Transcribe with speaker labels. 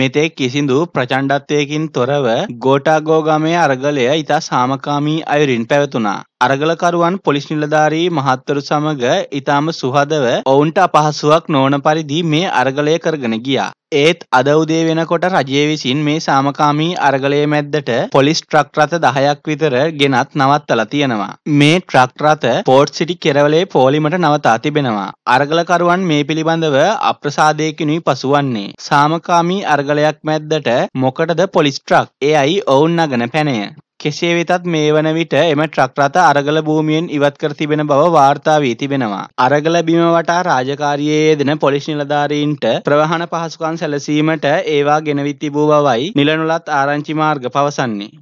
Speaker 1: මෙතේ කිසිදු ප්‍රචණ්ඩත්වයකින් තොරව ගෝටාගෝගමේ අරගලය ඉතා සාමකාමී අයුරින් පැවතුනා. අරගලකරුවන් පොලිස් නිලධාරී මහත්තරු සමඟ ඉතාම සුහදව ඔවුන්ට අපහසුවක් නෝන පරිදි මේ අරගලය කරගෙන ගියා. ඒත් අද උදේ වෙනකොට රජය විසින් මේ සාමකාමී අරගලය මැද්දට පොලිස් ට්‍රක් රථ දහයක් විතර ගෙනත් නවත්තලා තියෙනවා. මේ ට්‍රක් රථ පෝට් සිටි කෙරවලේ පෝලිමට නවතා තිබෙනවා. අරගලකරුවන් මේ පිළිබඳව අප්‍රසාදයකිනුයි පසුවන්නේ. සාමකාමී අරගලයක් මැද්දට මොකටද පොලිස් ට්‍රක්? එයයි ඔවුන් නගන පැනය. කෙසේ වෙතත් මේ වන විට එම ට්‍රක් රථ අරගල භූමියෙන් ඉවත් කර තිබෙන බව වාර්තා වී තිබෙනවා. අරගල බිම වටා රාජකාරියයේ දෙන පොලිස් නිලධාරීන්ට ප්‍රවහන පහසුකම් සැලසීමට ඒවා ගෙනවිත් තිබූ බවයි නිලනුලත් ආරංචි මාර්ග පවසන්නේ.